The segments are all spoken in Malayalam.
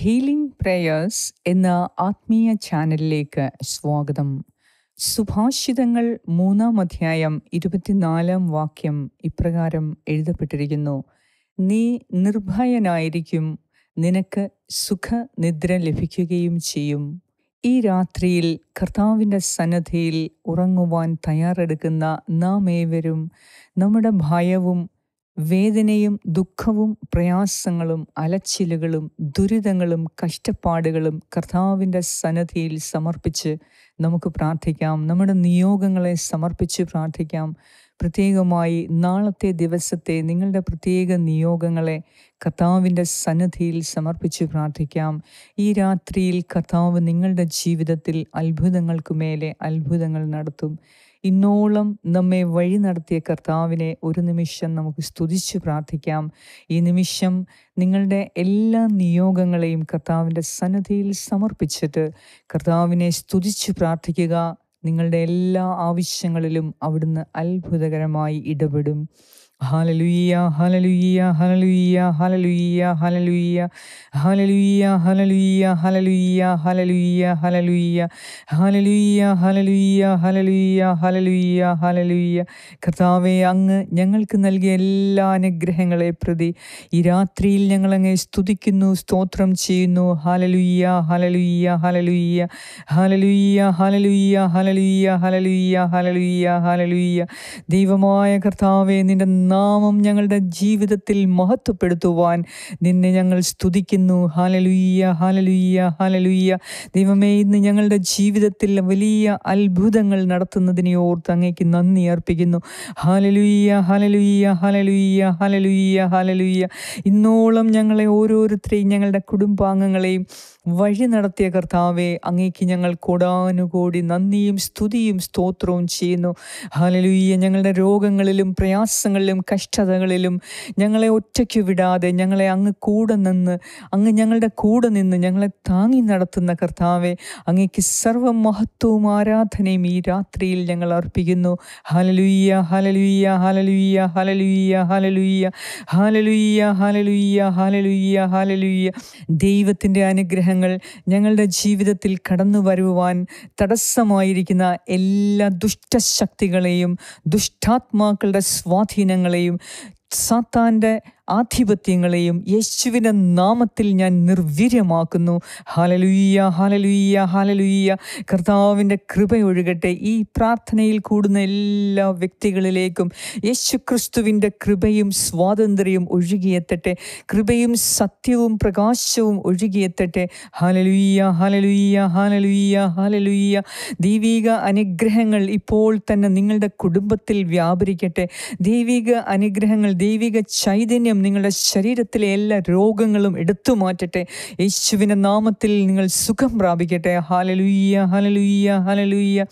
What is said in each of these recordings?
ഹീലിംഗ് പ്രേയേഴ്സ് എന്ന ആത്മീയ ചാനലിലേക്ക് സ്വാഗതം സുഭാഷിതങ്ങൾ മൂന്നാം അധ്യായം ഇരുപത്തിനാലാം വാക്യം ഇപ്രകാരം എഴുതപ്പെട്ടിരിക്കുന്നു നീ നിർഭയനായിരിക്കും നിനക്ക് സുഖനിദ്ര ലഭിക്കുകയും ചെയ്യും ഈ രാത്രിയിൽ കർത്താവിൻ്റെ സന്നദ്ധയിൽ ഉറങ്ങുവാൻ തയ്യാറെടുക്കുന്ന നാം ഏവരും നമ്മുടെ ഭയവും വേദനയും ദുഃഖവും പ്രയാസങ്ങളും അലച്ചിലുകളും ദുരിതങ്ങളും കഷ്ടപ്പാടുകളും കർത്താവിൻ്റെ സന്നദ്ധിയിൽ സമർപ്പിച്ച് നമുക്ക് പ്രാർത്ഥിക്കാം നമ്മുടെ നിയോഗങ്ങളെ സമർപ്പിച്ച് പ്രാർത്ഥിക്കാം പ്രത്യേകമായി നാളത്തെ ദിവസത്തെ നിങ്ങളുടെ പ്രത്യേക നിയോഗങ്ങളെ കർത്താവിൻ്റെ സന്നദ്ധിയിൽ സമർപ്പിച്ച് പ്രാർത്ഥിക്കാം ഈ രാത്രിയിൽ കർത്താവ് നിങ്ങളുടെ ജീവിതത്തിൽ അത്ഭുതങ്ങൾക്ക് മേലെ അത്ഭുതങ്ങൾ നടത്തും ഇന്നോളം നമ്മെ വഴി നടത്തിയ കർത്താവിനെ ഒരു നിമിഷം നമുക്ക് സ്തുതിച്ച് പ്രാർത്ഥിക്കാം ഈ നിമിഷം നിങ്ങളുടെ എല്ലാ നിയോഗങ്ങളെയും കർത്താവിൻ്റെ സന്നദ്ധിയിൽ സമർപ്പിച്ചിട്ട് കർത്താവിനെ സ്തുതിച്ച് പ്രാർത്ഥിക്കുക നിങ്ങളുടെ എല്ലാ ആവശ്യങ്ങളിലും അവിടുന്ന് അത്ഭുതകരമായി ഇടപെടും കർത്താവെ അങ്ങ് ഞങ്ങൾക്ക് നൽകിയ എല്ലാ അനുഗ്രഹങ്ങളെ പ്രതി ഈ രാത്രിയിൽ ഞങ്ങളങ്ങ് സ്തുതിക്കുന്നു സ്തോത്രം ചെയ്യുന്നു ഹലലുയ്യ ഹലലുയ്യ ഹലലുയ്യ ഹലലുയ്യ ഹലലുയ്യ ഹലലുയ്യ ഹലലുയ്യ ഹലലുയ്യ ഹലലുയ്യ ദൈവമായ കർത്താവെ നിന്റെ നാമം ഞങ്ങളുടെ ജീവിതത്തിൽ മഹത്വപ്പെടുത്തുവാൻ നിന്നെ ഞങ്ങൾ സ്തുതിക്കുന്നു ഹാലലുയ്യ ഹാലലുയ്യ ഹാലലുയ്യ ദൈവമേ ഇന്ന് ഞങ്ങളുടെ ജീവിതത്തിൽ വലിയ അത്ഭുതങ്ങൾ നടത്തുന്നതിനെ ഓർത്ത് അങ്ങേക്ക് നന്ദി അർപ്പിക്കുന്നു ഹാലലുയ്യ ഹാലലുയ്യ ഹാലലുയ്യ ഹാലലുയ്യ ഹാലലുയ്യ ഇന്നോളം ഞങ്ങളെ ഓരോരുത്തരെയും ഞങ്ങളുടെ കുടുംബാംഗങ്ങളെയും വഴി നടത്തിയ കർത്താവെ അങ്ങേക്ക് ഞങ്ങൾ കൂടാനുകൂടി നന്ദിയും സ്തുതിയും സ്തോത്രവും ചെയ്യുന്നു ഹാലലുയ്യ ഞങ്ങളുടെ രോഗങ്ങളിലും പ്രയാസങ്ങളിലും കഷ്ടതകളിലും ഞങ്ങളെ ഒറ്റയ്ക്ക് വിടാതെ ഞങ്ങളെ അങ്ങ് കൂടെ നിന്ന് അങ്ങ് ഞങ്ങളുടെ കൂടെ നിന്ന് ഞങ്ങളെ താങ്ങി നടത്തുന്ന കർത്താവെ അങ്ങേക്ക് സർവ മഹത്വവും ആരാധനയും ഈ രാത്രിയിൽ ഞങ്ങൾ അർപ്പിക്കുന്നു ഹാലലുയ്യ ഹാലലുയ്യ ഹാലലുയ്യ ഹാലലുയ്യ ഹാലലുയ്യ ഹാലലുയ്യ ഹാലലുയ്യ ഹാലലുയ്യ ഹാലലുയ്യ ദൈവത്തിൻ്റെ അനുഗ്രഹം പ്രശ്നങ്ങൾ ഞങ്ങളുടെ ജീവിതത്തിൽ കടന്നു വരുവാൻ തടസ്സമായിരിക്കുന്ന എല്ലാ ദുഷ്ടശക്തികളെയും ദുഷ്ടാത്മാക്കളുടെ സ്വാധീനങ്ങളെയും സാത്താൻ്റെ ആധിപത്യങ്ങളെയും യേശുവിൻ്റെ നാമത്തിൽ ഞാൻ നിർവീര്യമാക്കുന്നു ഹാലലുയ്യ ഹാലലുയ്യ ഹാലലുയ്യ കർത്താവിൻ്റെ കൃപയൊഴുകട്ടെ ഈ പ്രാർത്ഥനയിൽ കൂടുന്ന എല്ലാ വ്യക്തികളിലേക്കും യേശു ക്രിസ്തുവിൻ്റെ കൃപയും സ്വാതന്ത്ര്യവും ഒഴുകിയെത്തട്ടെ കൃപയും സത്യവും പ്രകാശവും ഒഴുകിയെത്തട്ടെ ഹാലലുയ്യ ഹാലലുയ്യ ഹാലലുയ്യ ഹാലലുയ്യ ദൈവിക അനുഗ്രഹങ്ങൾ ഇപ്പോൾ തന്നെ നിങ്ങളുടെ കുടുംബത്തിൽ വ്യാപരിക്കട്ടെ ദൈവിക അനുഗ്രഹങ്ങൾ ദൈവിക ചൈതന്യം ദൈവം നിങ്ങളുടെ ശരീരത്തിലെ എല്ലാ രോഗങ്ങളും എടുത്തു മാറ്റട്ടെ യേശുവിൻ്റെ നാമത്തിൽ നിങ്ങൾ സുഖം പ്രാപിക്കട്ടെ ഹാലലുയ്യ ഹാലലുയ്യ ഹാലലുയ്യ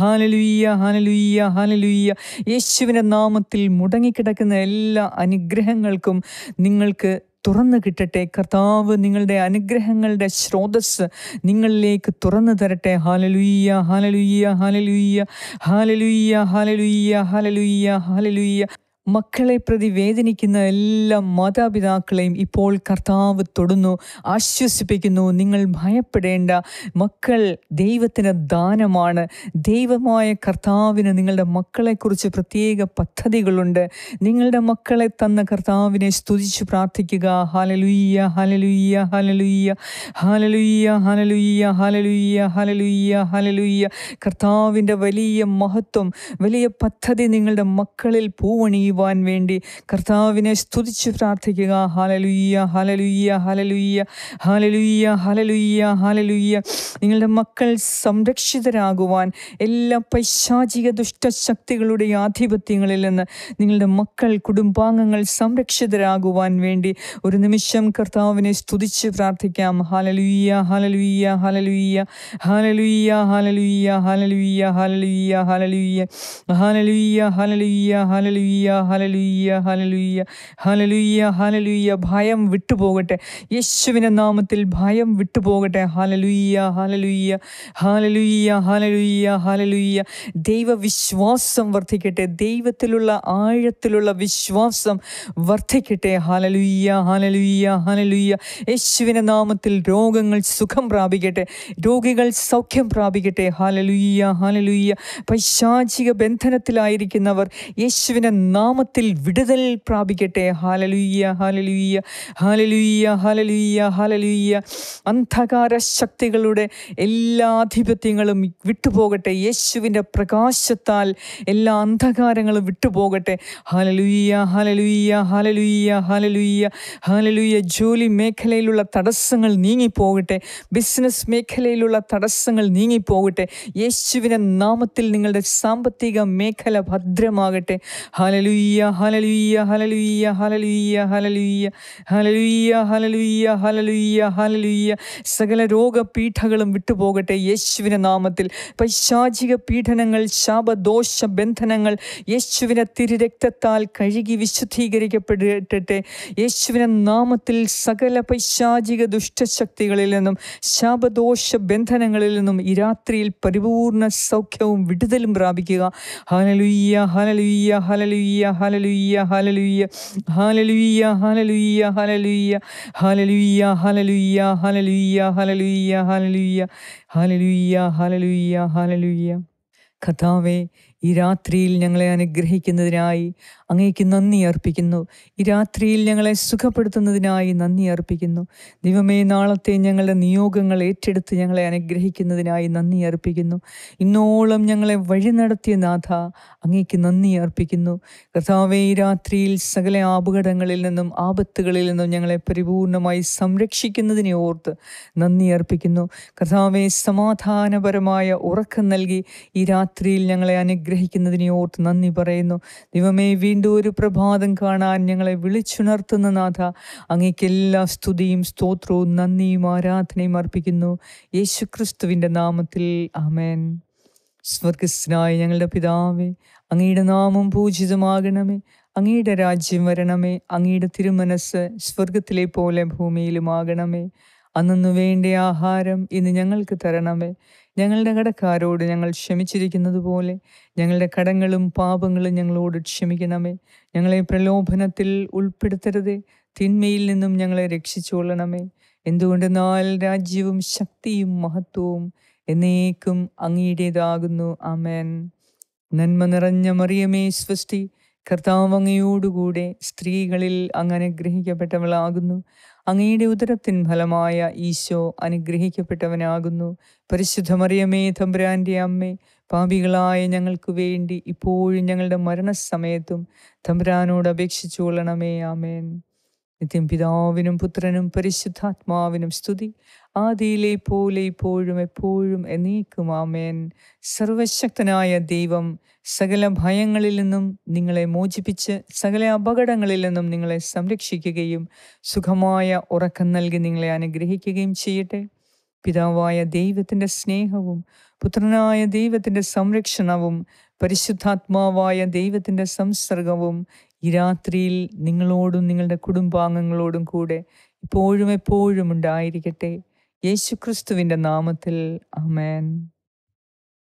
ഹാലലുയ്യ ഹാലലുയ്യ ഹാലലുയ്യ യേശുവിൻ്റെ നാമത്തിൽ മുടങ്ങിക്കിടക്കുന്ന എല്ലാ അനുഗ്രഹങ്ങൾക്കും നിങ്ങൾക്ക് തുറന്നു കിട്ടട്ടെ കർത്താവ് നിങ്ങളുടെ അനുഗ്രഹങ്ങളുടെ സ്രോതസ് നിങ്ങളിലേക്ക് തുറന്നു തരട്ടെ ഹാലലുയ്യ ഹാലലുയ്യ ഹാലലുയ്യ ഹാലലുയ്യ ഹാലലുയ്യ ഹാലലുയ്യ ഹാലലുയ്യ മക്കളെ പ്രതി വേദനിക്കുന്ന എല്ലാ മാതാപിതാക്കളെയും ഇപ്പോൾ കർത്താവ് തൊടുന്നു ആശ്വസിപ്പിക്കുന്നു നിങ്ങൾ ഭയപ്പെടേണ്ട മക്കൾ ദൈവത്തിന് ദാനമാണ് ദൈവമായ കർത്താവിന് നിങ്ങളുടെ മക്കളെക്കുറിച്ച് പ്രത്യേക പദ്ധതികളുണ്ട് നിങ്ങളുടെ മക്കളെ തന്ന കർത്താവിനെ സ്തുതിച്ച് പ്രാർത്ഥിക്കുക ഹാലലുയ്യ ഹാലലുയ്യ ഹാലലുയ്യ ഹാലലുയ്യ ഹാലലുയ്യ ഹാലലുയ്യ ഹാലലുയ്യ ഹാലലുയ്യ കർത്താവിൻ്റെ വലിയ മഹത്വം വലിയ പദ്ധതി നിങ്ങളുടെ മക്കളിൽ പൂവണിയും അറിയുവാൻ വേണ്ടി കർത്താവിനെ സ്തുതിച്ച് പ്രാർത്ഥിക്കുക ഹാലലുയ്യ ഹാലലുയ്യ ഹാലലുയ്യ ഹാലലുയ്യ ഹാലലുയ്യ ഹാലലുയ്യ നിങ്ങളുടെ മക്കൾ സംരക്ഷിതരാകുവാൻ എല്ലാ പൈശാചിക ദുഷ്ടശക്തികളുടെ ആധിപത്യങ്ങളിൽ നിന്ന് നിങ്ങളുടെ മക്കൾ കുടുംബാംഗങ്ങൾ സംരക്ഷിതരാകുവാൻ വേണ്ടി ഒരു നിമിഷം കർത്താവിനെ സ്തുതിച്ച് പ്രാർത്ഥിക്കാം ഹാലലുയ്യ ഹാലലുയ്യ ഹാലലുയ്യ ഹാലലുയ്യ ഹാലലുയ്യ ഹാലലുയ്യ ഹാലലുയ്യ ഹാലലുയ്യ ഹാലലുയ്യ ഹാലലുയ്യ ഹാലലുയ്യ ഹലലുയ്യ ഹലലുയ്യ ഹലലുയ്യ ഹലലുയ്യ ഭയം വിട്ടുപോകട്ടെ യേശുവിൻ്റെ നാമത്തിൽ ഭയം വിട്ടുപോകട്ടെ ഹലലുയ്യ ഹലലുയ്യ ഹലലുയ്യ ഹലലുയ്യ ഹലലുയ്യ ദൈവവിശ്വാസം വർദ്ധിക്കട്ടെ ദൈവത്തിലുള്ള ആഴത്തിലുള്ള വിശ്വാസം വർദ്ധിക്കട്ടെ ഹലലുയ്യ ഹലലുയ്യ ഹലലുയ്യ യേശുവിൻ്റെ നാമത്തിൽ രോഗങ്ങൾ സുഖം പ്രാപിക്കട്ടെ രോഗികൾ സൗഖ്യം പ്രാപിക്കട്ടെ ഹലലുയ്യ ഹലലുയ്യ പൈശാചിക ബന്ധനത്തിലായിരിക്കുന്നവർ യേശുവിനെ നാം നാമത്തിൽ വിടുതൽ പ്രാപിക്കട്ടെ ഹാലലുയ്യ ഹാലലുയ്യ ഹാലലുയ്യ ഹാലലുയ്യ ഹാലലുയ്യ അന്ധകാര ശക്തികളുടെ എല്ലാ ആധിപത്യങ്ങളും വിട്ടുപോകട്ടെ യേശുവിൻ്റെ പ്രകാശത്താൽ എല്ലാ അന്ധകാരങ്ങളും വിട്ടുപോകട്ടെ ഹാലലുയ്യ ഹാലലുയ്യ ഹാലലുയ്യ ഹാലലുയ്യ ഹാലലുയ്യ ജോലി മേഖലയിലുള്ള തടസ്സങ്ങൾ നീങ്ങിപ്പോകട്ടെ ബിസിനസ് മേഖലയിലുള്ള തടസ്സങ്ങൾ നീങ്ങിപ്പോകട്ടെ യേശുവിൻ്റെ നാമത്തിൽ നിങ്ങളുടെ സാമ്പത്തിക മേഖല ഭദ്രമാകട്ടെ ഹാലലുയ്യ ഹലലുയ്യ ഹലലുയ്യ ഹലലുയ്യ ഹലലുയ്യ ഹലലുയ്യ ഹലലുയ്യ ഹലലുയ്യ ഹലലുയ്യ ഹലലുയ്യ സകല രോഗപീഠകളും വിട്ടുപോകട്ടെ യേശുവിൻ്റെ നാമത്തിൽ പൈശാചിക പീഡനങ്ങൾ ശാപദോഷ ബന്ധനങ്ങൾ യേശുവിനെ തിരുരക്തത്താൽ കഴുകി വിശുദ്ധീകരിക്കപ്പെട്ടിട്ടെ യേശുവിനെ നാമത്തിൽ സകല പൈശാചിക ദുഷ്ടശക്തികളിൽ നിന്നും ശാപദോഷ ബന്ധനങ്ങളിൽ നിന്നും ഈ രാത്രിയിൽ പരിപൂർണ സൗഖ്യവും വിടുതലും പ്രാപിക്കുക ഹലലുയ്യ ഹലലുയ്യ ഹലലുയ്യ ഹലലുയ്യ ഹലലുയ്യ ഹലലുയ്യ ഹലലുയ്യ ഹലലുയ്യ ഹലലുയ്യ ഹലലുയ്യ ഹലലുയ്യ ഹലലുയ്യ ഹലലുയ്യ ഹലലുയ്യ ഹലലുയ്യ ഹലലുയ്യ കഥാവേ ഈ രാത്രിയിൽ ഞങ്ങളെ അനുഗ്രഹിക്കുന്നതിനായി അങ്ങേക്ക് നന്ദി അർപ്പിക്കുന്നു ഈ രാത്രിയിൽ ഞങ്ങളെ സുഖപ്പെടുത്തുന്നതിനായി നന്ദി അർപ്പിക്കുന്നു ദിവമേ നാളത്തെ ഞങ്ങളുടെ നിയോഗങ്ങൾ ഏറ്റെടുത്ത് ഞങ്ങളെ അനുഗ്രഹിക്കുന്നതിനായി നന്ദി അർപ്പിക്കുന്നു ഇന്നോളം ഞങ്ങളെ വഴി നടത്തിയ നാഥ അങ്ങേക്ക് നന്ദി അർപ്പിക്കുന്നു കർത്താവേ ഈ രാത്രിയിൽ സകല അപകടങ്ങളിൽ നിന്നും ആപത്തുകളിൽ നിന്നും ഞങ്ങളെ പരിപൂർണമായി സംരക്ഷിക്കുന്നതിനെ ഓർത്ത് നന്ദി അർപ്പിക്കുന്നു കർത്താവെ സമാധാനപരമായ ഉറക്കം നൽകി ഈ രാത്രിയിൽ ഞങ്ങളെ അനുഗ്രഹ അനുഗ്രഹിക്കുന്നതിനെ ഓർത്ത് നന്ദി പറയുന്നു ദൈവമേ വീണ്ടും ഒരു പ്രഭാതം കാണാൻ ഞങ്ങളെ വിളിച്ചുണർത്തുന്ന നാഥ അങ്ങേക്ക് എല്ലാ സ്തുതിയും സ്തോത്രവും നന്ദിയും ആരാധനയും അർപ്പിക്കുന്നു യേശു ക്രിസ്തുവിൻ്റെ നാമത്തിൽ ആമേൻ സ്വർഗസ്നായ ഞങ്ങളുടെ പിതാവേ അങ്ങയുടെ നാമം പൂജിതമാകണമേ അങ്ങയുടെ രാജ്യം വരണമേ അങ്ങയുടെ തിരുമനസ് സ്വർഗത്തിലെ പോലെ ഭൂമിയിലുമാകണമേ അന്നു വേണ്ട ആഹാരം ഇന്ന് ഞങ്ങൾക്ക് തരണമേ ഞങ്ങളുടെ കടക്കാരോട് ഞങ്ങൾ ക്ഷമിച്ചിരിക്കുന്നത് പോലെ ഞങ്ങളുടെ കടങ്ങളും പാപങ്ങളും ഞങ്ങളോട് ക്ഷമിക്കണമേ ഞങ്ങളെ പ്രലോഭനത്തിൽ ഉൾപ്പെടുത്തരുതേ തിന്മയിൽ നിന്നും ഞങ്ങളെ രക്ഷിച്ചുകൊള്ളണമേ എന്തുകൊണ്ടെന്നാൽ രാജ്യവും ശക്തിയും മഹത്വവും എന്നേക്കും അങ്ങയുടേതാകുന്നു അമേൻ നന്മ നിറഞ്ഞ മറിയമേ സ്വസ്തി കർത്താവങ്ങയോടുകൂടെ സ്ത്രീകളിൽ അങ്ങനെ ഗ്രഹിക്കപ്പെട്ടവളാകുന്നു അങ്ങയുടെ ഉദരത്തിൻ ഫലമായ ഈശോ അനുഗ്രഹിക്കപ്പെട്ടവനാകുന്നു പരിശുദ്ധമറിയമേ തമ്പുരാൻ്റെ അമ്മേ പാപികളായ ഞങ്ങൾക്ക് വേണ്ടി ഇപ്പോഴും ഞങ്ങളുടെ മരണസമയത്തും തമ്പുരാനോട് അപേക്ഷിച്ചു കൊള്ളണമേ ആമേൻ നിത്യം പിതാവിനും പുത്രനും പരിശുദ്ധാത്മാവിനും സ്തുതി ആദിയിലെ പോലെ ഇപ്പോഴും എപ്പോഴും എന്നേക്കും ആമേൻ സർവശക്തനായ ദൈവം സകല ഭയങ്ങളിൽ നിന്നും നിങ്ങളെ മോചിപ്പിച്ച് സകല അപകടങ്ങളിൽ നിന്നും നിങ്ങളെ സംരക്ഷിക്കുകയും സുഖമായ ഉറക്കം നൽകി നിങ്ങളെ അനുഗ്രഹിക്കുകയും ചെയ്യട്ടെ പിതാവായ ദൈവത്തിൻ്റെ സ്നേഹവും പുത്രനായ ദൈവത്തിൻ്റെ സംരക്ഷണവും പരിശുദ്ധാത്മാവായ ദൈവത്തിൻ്റെ സംസർഗവും ഈ രാത്രിയിൽ നിങ്ങളോടും നിങ്ങളുടെ കുടുംബാംഗങ്ങളോടും കൂടെ ഇപ്പോഴും എപ്പോഴും ഉണ്ടായിരിക്കട്ടെ യേശുക്രിസ്തുവിൻ്റെ നാമത്തിൽ അമേൻ